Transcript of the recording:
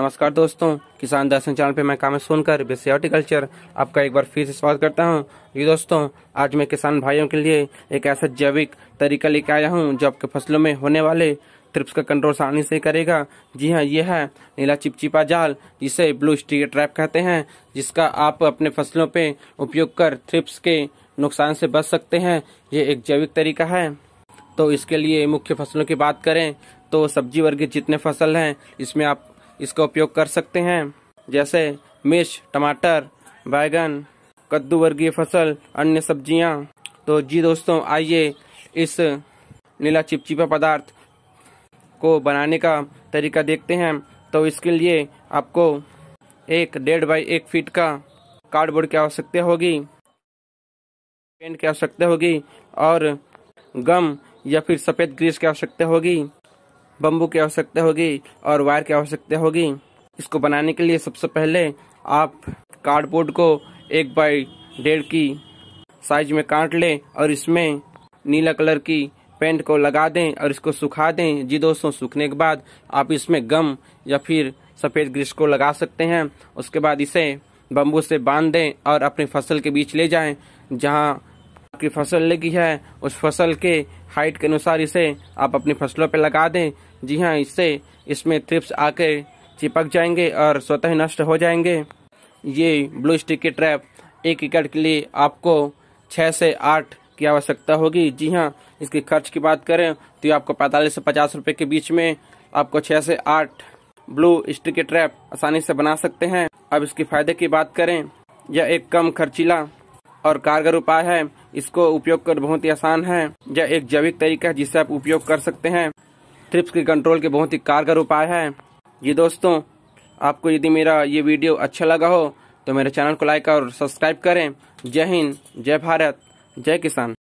नमस्कार दोस्तों किसान दर्शन चैनल पे मैं कामेश सुनकर बेसी हॉर्टिकल्चर आपका एक बार फिर से स्वागत करता हूँ ये दोस्तों आज मैं किसान भाइयों के लिए एक ऐसा जैविक तरीका लेके आया हूँ जो आपके फसलों में होने वाले ट्रिप्स का कंट्रोल आसानी से करेगा जी हाँ ये है नीला चिपचिपा जाल जिसे ब्लू स्टीक ट्रैप कहते हैं जिसका आप अपने फसलों पर उपयोग कर थ्रिप्स के नुकसान से बच सकते हैं ये एक जैविक तरीका है तो इसके लिए मुख्य फसलों की बात करें तो सब्जी वर्ग जितने फसल हैं इसमें आप इसका उपयोग कर सकते हैं जैसे मिर्च टमाटर बैगन कद्दू वर्गीय फसल अन्य सब्जियां तो जी दोस्तों आइए इस नीला चिपचिपा पदार्थ को बनाने का तरीका देखते हैं तो इसके लिए आपको एक डेढ़ बाई एक फीट का कार्डबोर्ड की आवश्यकता होगी पेंट की आवश्यकता होगी और गम या फिर सफ़ेद ग्रीस की आवश्यकता होगी बम्बू की आवश्यकता होगी और वायर की आवश्यकता होगी इसको बनाने के लिए सबसे पहले आप कार्डबोर्ड को एक बाई डेढ़ की साइज में काट लें और इसमें नीला कलर की पेंट को लगा दें और इसको सुखा दें जी दोस्तों सूखने के बाद आप इसमें गम या फिर सफ़ेद ग्रीस को लगा सकते हैं उसके बाद इसे बम्बू से बांध दें और अपनी फसल के बीच ले जाएं जहां आपकी फसल लगी है उस फसल के हाइट के अनुसार इसे आप अपनी फसलों पर लगा दें जी हाँ इससे इसमें थ्रिप्स आके चिपक जाएंगे और स्वतः नष्ट हो जाएंगे ये ब्लू स्टिक की ट्रैप एक एकड़ के लिए आपको छः से आठ की आवश्यकता होगी जी हाँ इसके खर्च की बात करें तो ये आपको पैंतालीस से पचास रुपये के बीच में आपको छः से आठ ब्लू स्टिक की ट्रैप आसानी से बना सकते हैं अब इसके फायदे की बात करें यह एक कम खर्चीला और कारगर उपाय है इसको उपयोग कर बहुत ही आसान है यह एक जैविक तरीका है जिससे आप उपयोग कर सकते हैं थ्रिप्स के कंट्रोल के बहुत ही कारगर उपाय है जी दोस्तों आपको यदि मेरा ये वीडियो अच्छा लगा हो तो मेरे चैनल को लाइक और सब्सक्राइब करें जय हिंद जय भारत जय किसान